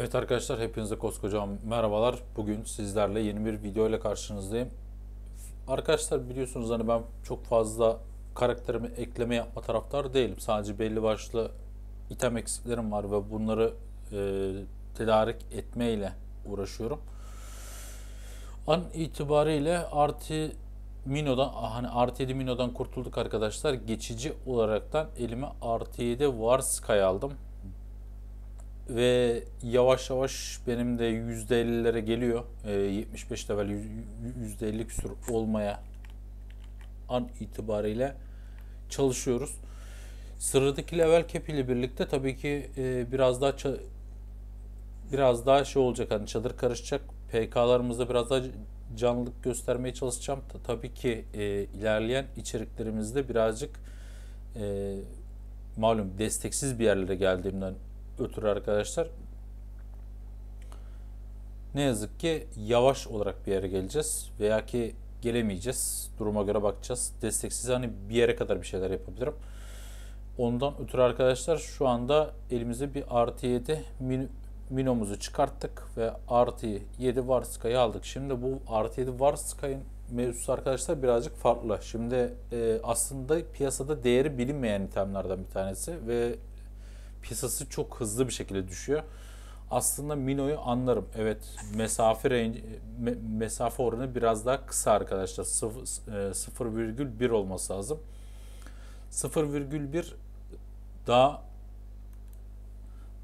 Evet arkadaşlar hepinize koskocaman merhabalar. Bugün sizlerle yeni bir video ile karşınızdayım. Arkadaşlar biliyorsunuz hani ben çok fazla karakterimi ekleme yapma taraftar değilim. Sadece belli başlı item eksiklerim var ve bunları e, tedarik ile uğraşıyorum. An itibariyle artı Mino'dan ah, hani RT7 Mino'dan kurtulduk arkadaşlar. Geçici olaraktan elime RT7 Varskay aldım. Ve yavaş yavaş benim de %50'lere geliyor. E, 75 level %50 küsur olmaya an itibariyle çalışıyoruz. Sıradaki level cap ile birlikte tabii ki e, biraz daha biraz daha şey olacak hani çadır karışacak. PK'larımızda biraz daha canlılık göstermeye çalışacağım. Ta, tabii ki e, ilerleyen içeriklerimizde birazcık e, malum desteksiz bir yerlere geldiğimden ötürü arkadaşlar ne yazık ki yavaş olarak bir yere geleceğiz veya ki gelemeyeceğiz. Duruma göre bakacağız. Desteksiz hani bir yere kadar bir şeyler yapabilirim. Ondan ötürü arkadaşlar şu anda elimize bir artı 7 min, minomuzu çıkarttık ve artı 7 varskayı aldık. Şimdi bu artı 7 varskayın mevzusu arkadaşlar birazcık farklı. Şimdi e, aslında piyasada değeri bilinmeyen itemlerden bir tanesi ve piyasası çok hızlı bir şekilde düşüyor. Aslında Mino'yu anlarım. Evet mesafe range, me, mesafe oranı biraz daha kısa arkadaşlar. 0,1 e, olması lazım. 0,1 daha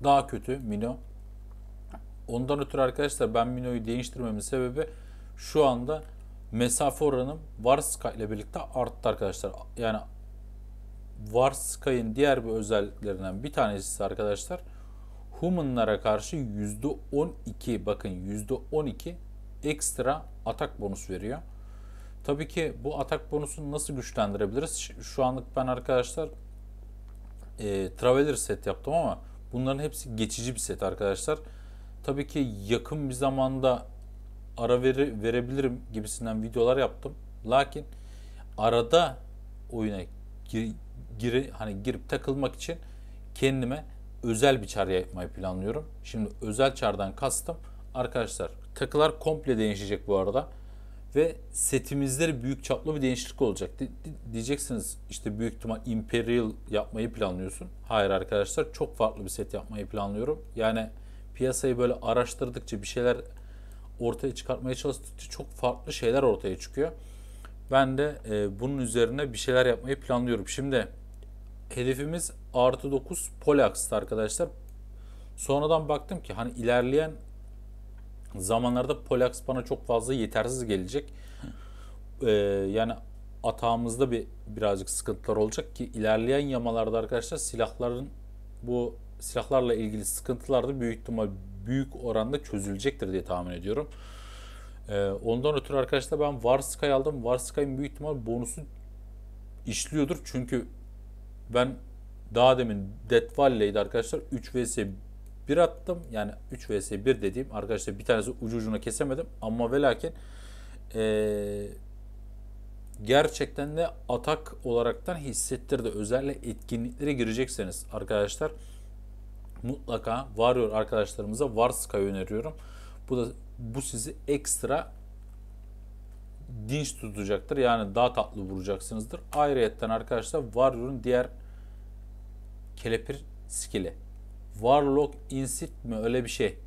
daha kötü Mino. Ondan ötürü arkadaşlar ben Mino'yu değiştirmemin sebebi şu anda mesafe oranım varska ile birlikte arttı arkadaşlar. Yani Warskay'ın diğer bir özelliklerinden bir tanesi arkadaşlar Human'lara karşı %12 bakın %12 ekstra atak bonus veriyor. Tabii ki bu atak bonusunu nasıl güçlendirebiliriz? Şu anlık ben arkadaşlar e, Traveler set yaptım ama bunların hepsi geçici bir set arkadaşlar. Tabii ki yakın bir zamanda ara veri, verebilirim gibisinden videolar yaptım. Lakin arada oyuna giri hani girip takılmak için kendime özel bir çar yapmayı planlıyorum. Şimdi özel çardan kastım arkadaşlar takılar komple değişecek bu arada ve setimizde büyük çaplı bir değişiklik olacak. Di- di- diyeceksiniz işte büyük ihtimal Imperial yapmayı planlıyorsun. Hayır arkadaşlar çok farklı bir set yapmayı planlıyorum. Yani piyasayı böyle araştırdıkça bir şeyler ortaya çıkartmaya çalıştıkça çok farklı şeyler ortaya çıkıyor. Ben de e, bunun üzerine bir şeyler yapmayı planlıyorum. Şimdi hedefimiz artı 9 Polax'tı arkadaşlar. Sonradan baktım ki hani ilerleyen zamanlarda Polax bana çok fazla yetersiz gelecek. Ee, yani atağımızda bir birazcık sıkıntılar olacak ki ilerleyen yamalarda arkadaşlar silahların bu silahlarla ilgili sıkıntılar da büyük ihtimal büyük oranda çözülecektir diye tahmin ediyorum. Ee, ondan ötürü arkadaşlar ben Warskay aldım. Warskay'ın büyük ihtimal bonusu işliyordur. Çünkü ben daha demin Valley'de arkadaşlar. 3 vs 1 attım. Yani 3 vs 1 dediğim arkadaşlar bir tanesi ucu ucuna kesemedim. Ama ve lakin ee, gerçekten de atak olaraktan hissettirdi. Özellikle etkinliklere girecekseniz arkadaşlar mutlaka varıyor arkadaşlarımıza Varska öneriyorum. Bu da bu sizi ekstra dinç tutacaktır. Yani daha tatlı vuracaksınızdır. Ayrıyetten arkadaşlar Warrior'un diğer Kelepir skili. Warlock insit mi öyle bir şey.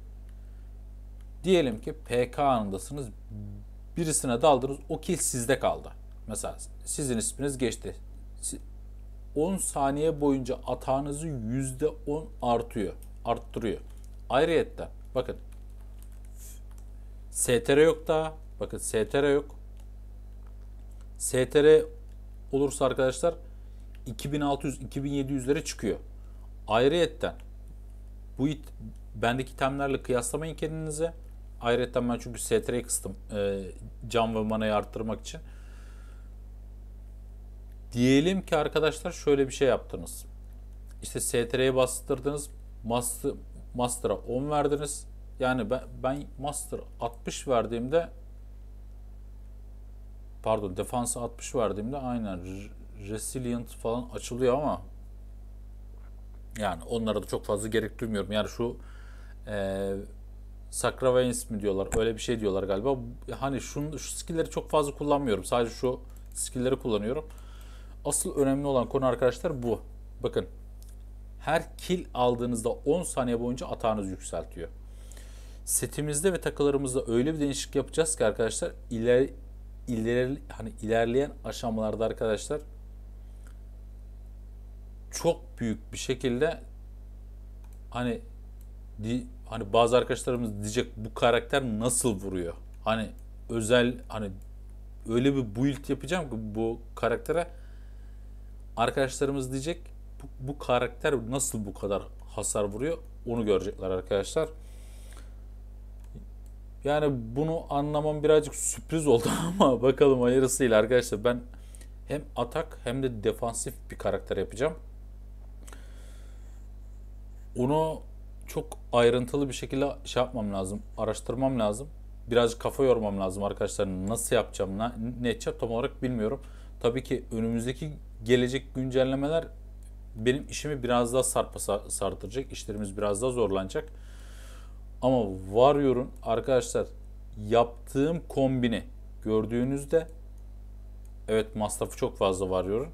Diyelim ki PK anındasınız. Birisine daldınız. O kill sizde kaldı. Mesela sizin isminiz geçti. 10 saniye boyunca atağınızı %10 artıyor. Arttırıyor. Ayrıyette bakın STR yok da bakın STR yok. STR olursa arkadaşlar 2600-2700'lere çıkıyor. Ayrıyetten bu it, bendeki itemlerle kıyaslamayın kendinize. Ayrıyetten ben çünkü STR kıstım e, can ve manayı arttırmak için. Diyelim ki arkadaşlar şöyle bir şey yaptınız. İşte STR'ye bastırdınız. Master, master'a 10 verdiniz. Yani ben, ben Master 60 verdiğimde pardon defansa 60 verdiğimde aynen Resilient falan açılıyor ama yani onlara da çok fazla gerek duymuyorum. Yani şu e, Sacravens mi diyorlar öyle bir şey diyorlar galiba. Hani şunu, şu skillleri çok fazla kullanmıyorum. Sadece şu skillleri kullanıyorum. Asıl önemli olan konu arkadaşlar bu. Bakın her kill aldığınızda 10 saniye boyunca atağınız yükseltiyor. Setimizde ve takılarımızda öyle bir değişiklik yapacağız ki arkadaşlar iler, iler, hani ilerleyen aşamalarda arkadaşlar çok büyük bir şekilde hani di, hani bazı arkadaşlarımız diyecek bu karakter nasıl vuruyor? Hani özel hani öyle bir build yapacağım ki bu karaktere arkadaşlarımız diyecek bu, bu karakter nasıl bu kadar hasar vuruyor? Onu görecekler arkadaşlar. Yani bunu anlamam birazcık sürpriz oldu ama bakalım hayırlısıyla arkadaşlar ben hem atak hem de defansif bir karakter yapacağım. Onu çok ayrıntılı bir şekilde şey yapmam lazım, araştırmam lazım. biraz kafa yormam lazım arkadaşlar. Nasıl yapacağım, ne, ne edeceğim tam olarak bilmiyorum. Tabii ki önümüzdeki gelecek güncellemeler benim işimi biraz daha sarpa sartıracak. İşlerimiz biraz daha zorlanacak. Ama varıyorum arkadaşlar yaptığım kombini gördüğünüzde evet masrafı çok fazla varıyorum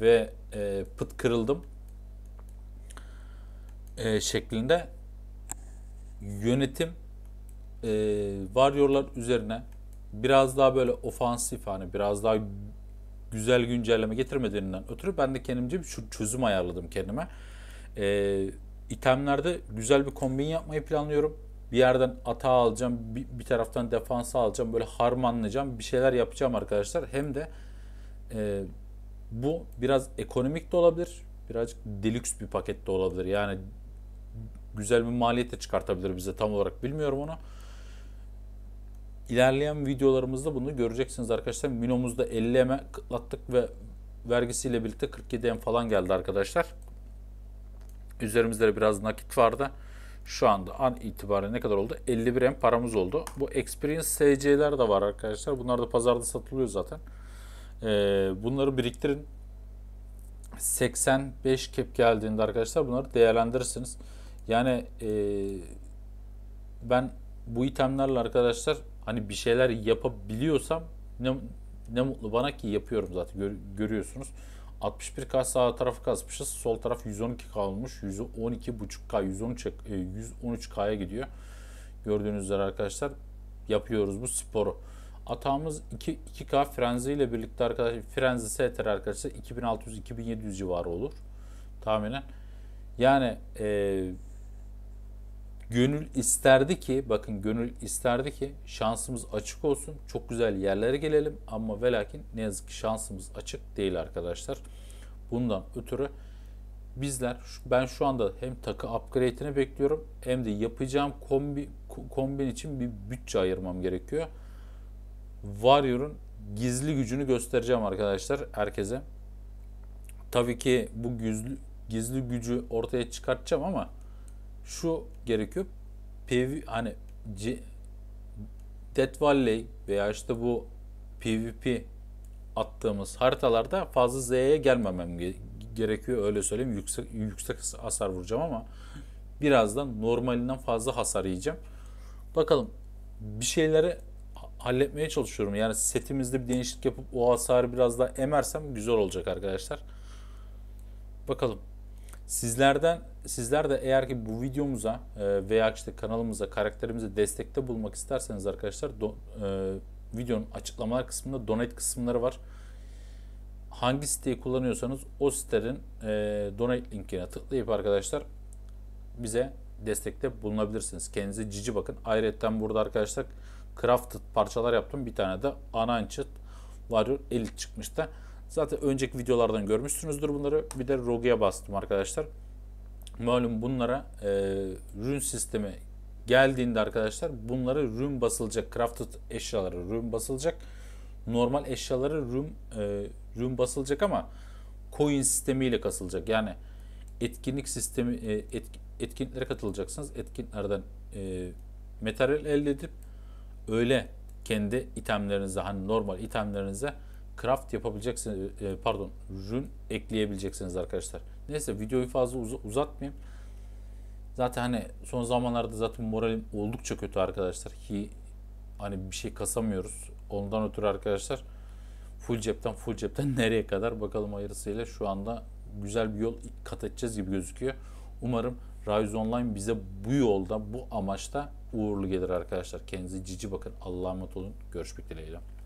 ve e, pıt kırıldım e, şeklinde yönetim e, varyorlar üzerine biraz daha böyle ofansif hani biraz daha güzel güncelleme getirmediğinden ötürü ben de kendimce bir çözüm ayarladım kendime. E, itemlerde güzel bir kombin yapmayı planlıyorum. Bir yerden ata alacağım, bir, bir taraftan defansa alacağım, böyle harmanlayacağım, bir şeyler yapacağım arkadaşlar. Hem de e, bu biraz ekonomik de olabilir, birazcık deluxe bir paket de olabilir. Yani güzel bir maliyet de çıkartabilir bize tam olarak bilmiyorum onu. İlerleyen videolarımızda bunu göreceksiniz arkadaşlar. Minomuzda 50M'e kıtlattık ve vergisiyle birlikte 47M falan geldi arkadaşlar. Üzerimizde biraz nakit vardı. Şu anda an itibariyle ne kadar oldu? 51M paramız oldu. Bu Experience SC'ler de var arkadaşlar. Bunlar da pazarda satılıyor zaten. Ee, bunları biriktirin. 85 kep geldiğinde arkadaşlar bunları değerlendirirsiniz. Yani e, ben bu itemlerle arkadaşlar hani bir şeyler yapabiliyorsam ne, ne mutlu bana ki yapıyorum zaten Gör, görüyorsunuz. 61K sağ tarafı kazmışız Sol taraf 112K olmuş. 112.5K 113, 113K'ya gidiyor. Gördüğünüz üzere arkadaşlar yapıyoruz bu sporu. Atağımız 2, 2K frenzi ile birlikte arkadaşlar frenzi STR arkadaşlar 2600-2700 civarı olur tahminen. Yani eee Gönül isterdi ki, bakın gönül isterdi ki şansımız açık olsun, çok güzel yerlere gelelim ama velakin ne yazık ki şansımız açık değil arkadaşlar. Bundan ötürü bizler, ben şu anda hem takı upgrade'ini bekliyorum hem de yapacağım kombi, kombin için bir bütçe ayırmam gerekiyor. Warrior'un gizli gücünü göstereceğim arkadaşlar herkese. Tabii ki bu gizli, gizli gücü ortaya çıkartacağım ama şu gerekiyor. PV hani C, Death Valley veya işte bu PvP attığımız haritalarda fazla Z'ye gelmemem gerekiyor öyle söyleyeyim. Yüksek yüksek hasar vuracağım ama birazdan normalinden fazla hasar yiyeceğim. Bakalım bir şeyleri halletmeye çalışıyorum. Yani setimizde bir değişiklik yapıp o hasarı biraz daha emersem güzel olacak arkadaşlar. Bakalım. Sizlerden sizler de eğer ki bu videomuza e, veya işte kanalımıza, karakterimize destekte bulmak isterseniz arkadaşlar do, e, videonun açıklamalar kısmında donate kısımları var. Hangi siteyi kullanıyorsanız o sitenin e, donate linkine tıklayıp arkadaşlar bize destekte bulunabilirsiniz. Kendinize cici bakın. Ayrıca burada arkadaşlar crafted parçalar yaptım. Bir tane de Unanched Warrior Elite çıkmıştı. Zaten önceki videolardan görmüşsünüzdür bunları. Bir de Rogue'ya bastım arkadaşlar. Malum bunlara e, rün sistemi geldiğinde arkadaşlar bunları rün basılacak. Crafted eşyaları rün basılacak. Normal eşyaları rün, e, rün basılacak ama coin sistemiyle kasılacak. Yani etkinlik sistemi e, et, etkinliklere katılacaksınız. Etkinliklerden e, materyal elde edip öyle kendi itemlerinize hani normal itemlerinize craft yapabileceksiniz e, pardon rün ekleyebileceksiniz arkadaşlar. Neyse videoyu fazla uz uzatmayayım. Zaten hani son zamanlarda zaten moralim oldukça kötü arkadaşlar ki hani bir şey kasamıyoruz. Ondan ötürü arkadaşlar full cepten full cepten nereye kadar bakalım hayırlısıyla şu anda güzel bir yol kat edeceğiz gibi gözüküyor. Umarım Rise Online bize bu yolda bu amaçta uğurlu gelir arkadaşlar. Kendinize cici bakın. Allah'a emanet olun. Görüşmek dileğiyle.